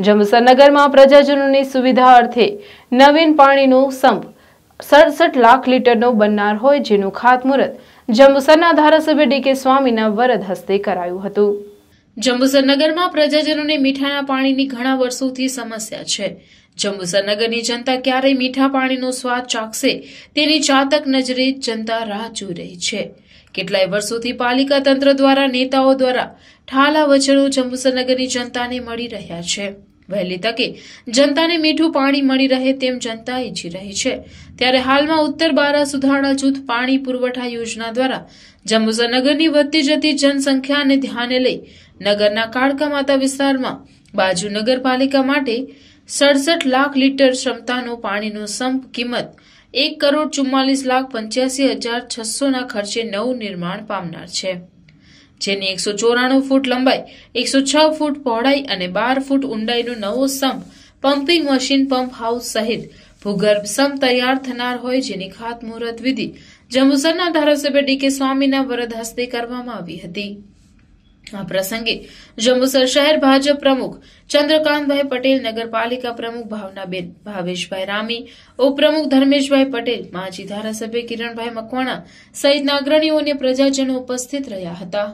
જમસરનગરમાં પ્રજાજનોની સુવિધા અર્થે નવીન પાણીનો સંપ સડસઠ લાખ લીટરનો બનનાર હોય જેનું ખાતમુહૂર્ત જંબુસરના ધારાસભ્ય ડીકે સ્વામીના વરદ હસ્તે કરાયું હતું જંબુસરનગરમાં પ્રજાજનોને મીઠાના પાણીની ઘણા વર્ષોથી સમસ્યા છે જંબુસરનગરની જનતા ક્યારેય મીઠા પાણીનો સ્વાદ ચાખશે તેની ચાતક નજરે જનતા રાહ જોઈ રહી છે કેટલાય વર્ષોથી પાલિકા તંત્ર દ્વારા નેતાઓ દ્વારા ઠાલા વચનો જંબુસરનગરની જનતાને મળી રહ્યા છે વહેલી તકે જનતાને મીઠું પાણી મળી રહે તેમ જનતા ઈચ્છી રહી છે ત્યારે હાલમાં ઉત્તર બારા સુધારણા જૂથ પાણી પુરવઠા યોજના દ્વારા જંબુસરનગરની વધતી જતી જનસંખ્યાને ધ્યાને લઈ નગરના કાળકા માતા વિસ્તારમાં બાજુ નગરપાલિકા માટે સડસઠ લાખ લીટર ક્ષમતાનો પાણીનો સંપ કિંમત એક કરોડ ચુમ્માલીસ લાખ પંચ્યાસી હજાર છસોના ખર્ચે નવું નિર્માણ પામનાર છે જેની એકસો ચોરાણું ફૂટ લંબાઈ એકસો છ ફૂટ પહોળાઈ અને બાર ફૂટ ઊંડાઈનો નવો સ્તંભ પંપિંગ મશીન પંપ હાઉસ સહિત ભૂગર્ભ સમ તૈયાર થનાર હોય જેની ખાતમુહૂર્ત વિધિ જંબુસરના ધારાસભ્ય ડીકે સ્વામીના વરદ હસ્તે કરવામાં આવી હતી આ પ્રસંગે જંબુસર શહેર ભાજપ પ્રમુખ ચંદ્રકાંતભાઈ પટેલ નગરપાલિકા પ્રમુખ ભાવનાબેન ભાવેશભાઈ રામી ઉપપ્રમુખ ધર્મેશભાઈ પટેલ માજી ધારાસભ્ય કિરણભાઈ મકવાણા સહિતના અગ્રણીઓ પ્રજાજનો ઉપસ્થિત રહ્યા હતા